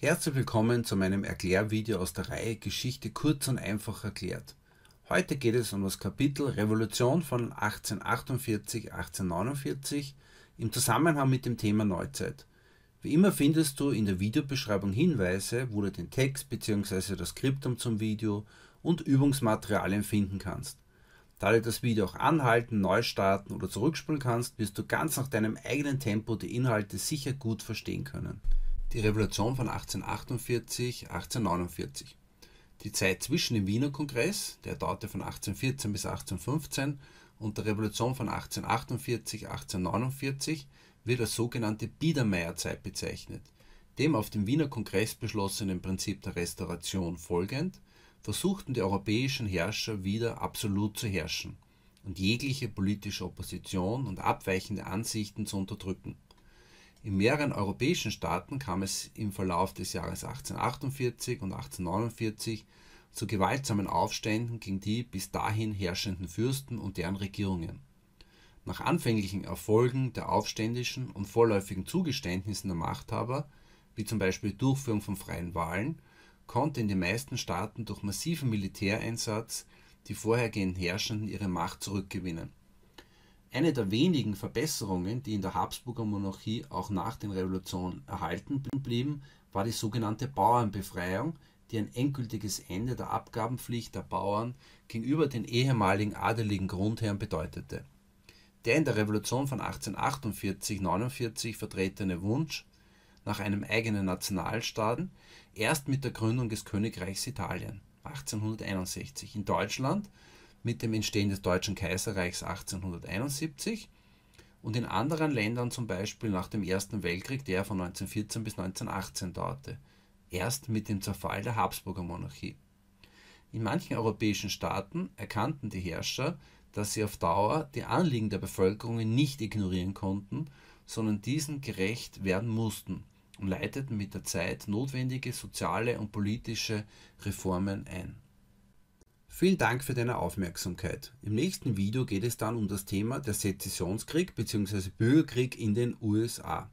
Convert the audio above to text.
Herzlich willkommen zu meinem Erklärvideo aus der Reihe Geschichte kurz und einfach erklärt. Heute geht es um das Kapitel Revolution von 1848-1849 im Zusammenhang mit dem Thema Neuzeit. Wie immer findest du in der Videobeschreibung Hinweise, wo du den Text bzw. das Skriptum zum Video und Übungsmaterialien finden kannst. Da du das Video auch anhalten, neu starten oder zurückspulen kannst, wirst du ganz nach deinem eigenen Tempo die Inhalte sicher gut verstehen können die Revolution von 1848, 1849. Die Zeit zwischen dem Wiener Kongress, der dauerte von 1814 bis 1815, und der Revolution von 1848, 1849 wird als sogenannte Biedermeierzeit bezeichnet. Dem auf dem Wiener Kongress beschlossenen Prinzip der Restauration folgend, versuchten die europäischen Herrscher wieder absolut zu herrschen und jegliche politische Opposition und abweichende Ansichten zu unterdrücken. In mehreren europäischen Staaten kam es im Verlauf des Jahres 1848 und 1849 zu gewaltsamen Aufständen gegen die bis dahin herrschenden Fürsten und deren Regierungen. Nach anfänglichen Erfolgen der aufständischen und vorläufigen Zugeständnissen der Machthaber, wie zum Beispiel Durchführung von freien Wahlen, konnte in den meisten Staaten durch massiven Militäreinsatz die vorhergehenden Herrschenden ihre Macht zurückgewinnen eine der wenigen Verbesserungen, die in der Habsburger Monarchie auch nach den Revolutionen erhalten blieben, war die sogenannte Bauernbefreiung, die ein endgültiges Ende der Abgabenpflicht der Bauern gegenüber den ehemaligen adeligen Grundherren bedeutete. Der in der Revolution von 1848-49 vertretene Wunsch nach einem eigenen Nationalstaat erst mit der Gründung des Königreichs Italien 1861 in Deutschland mit dem Entstehen des Deutschen Kaiserreichs 1871 und in anderen Ländern zum Beispiel nach dem Ersten Weltkrieg, der von 1914 bis 1918 dauerte, erst mit dem Zerfall der Habsburger Monarchie. In manchen europäischen Staaten erkannten die Herrscher, dass sie auf Dauer die Anliegen der Bevölkerung nicht ignorieren konnten, sondern diesen gerecht werden mussten und leiteten mit der Zeit notwendige soziale und politische Reformen ein. Vielen Dank für deine Aufmerksamkeit. Im nächsten Video geht es dann um das Thema der Sezessionskrieg bzw. Bürgerkrieg in den USA.